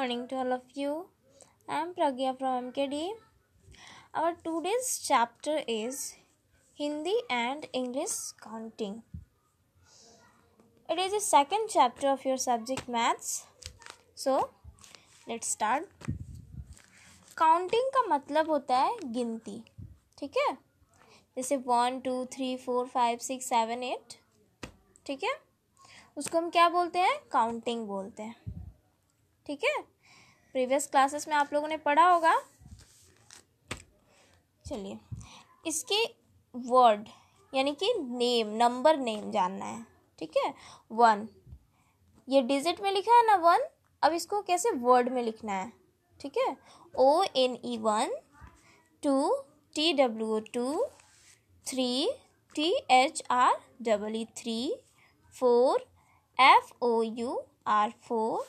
morning to all of you. I am Pragya from MKD. Our today's chapter is Hindi and English Counting. It is the second chapter of your subject maths. So, let's start counting का मतलब होता है गिनती ठीक है जैसे one two three four five six seven eight ठीक है उसको हम क्या बोलते हैं काउंटिंग बोलते हैं ठीक है प्रीवियस क्लासेस में आप लोगों ने पढ़ा होगा चलिए इसके वर्ड यानी कि नेम नंबर नेम जानना है ठीक है वन ये डिजिट में लिखा है ना वन अब इसको कैसे वर्ड में लिखना है ठीक है O N E one two T W two three T H R double E three four F O U R four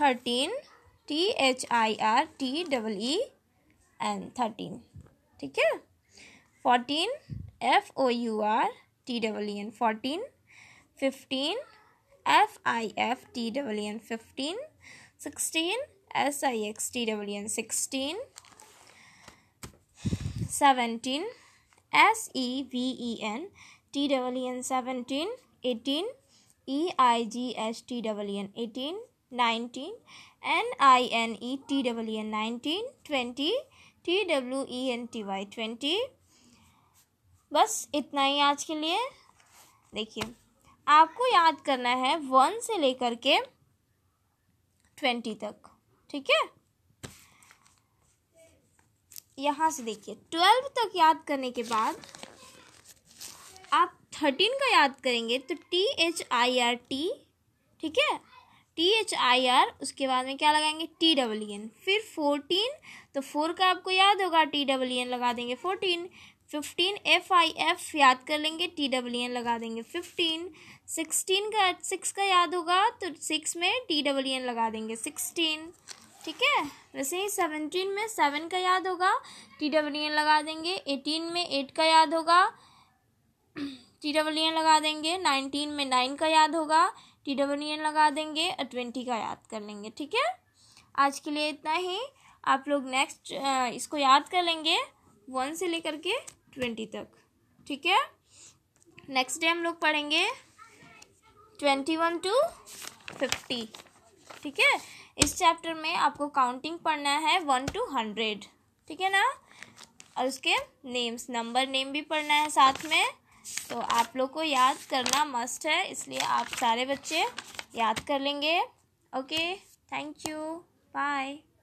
thirteen T H I R T double E N thirteen ठीक है fourteen F O U R T double E N fourteen fifteen F I F T double E N fifteen sixteen S I X T double E N sixteen seventeen S E V E N T double E N seventeen eighteen E I G H T double E N eighteen nineteen N I N E T W E N twenty T T W E N T Y बस इतना ही आज के लिए देखिए आपको याद करना है वन से लेकर के ट्वेंटी तक ठीक है यहाँ से देखिए ट्वेल्व तक याद करने के बाद आप थर्टीन का याद करेंगे तो T H I R T ठीक है टी एच आई आर उसके बाद में क्या लगाएंगे टी डबल एन फिर फोर्टीन तो फोर का आपको याद होगा टी डबल एन लगा देंगे fourteen fifteen F I F याद कर लेंगे टी डबल एन लगा देंगे फिफ्टीन सिक्सटीन का सिक्स का याद होगा तो सिक्स में टी डबल एन लगा देंगे सिक्सटीन ठीक है वैसे ही सेवनटीन में सेवन का याद होगा टी डबल एन लगा देंगे एटीन में एट का याद होगा टी डबल एन लगा देंगे नाइनटीन में नाइन का याद होगा टी डब्ल्यू एन लगा देंगे और ट्वेंटी का याद कर लेंगे ठीक है आज के लिए इतना ही आप लोग नेक्स्ट इसको याद कर लेंगे वन से लेकर के ट्वेंटी तक ठीक है नेक्स्ट डे हम लोग पढ़ेंगे ट्वेंटी वन टू फिफ्टी ठीक है इस चैप्टर में आपको काउंटिंग पढ़ना है वन टू हंड्रेड ठीक है ना और उसके नेम्स नंबर नेम भी पढ़ना है साथ में तो आप लोग को याद करना मस्ट है इसलिए आप सारे बच्चे याद कर लेंगे ओके थैंक यू बाय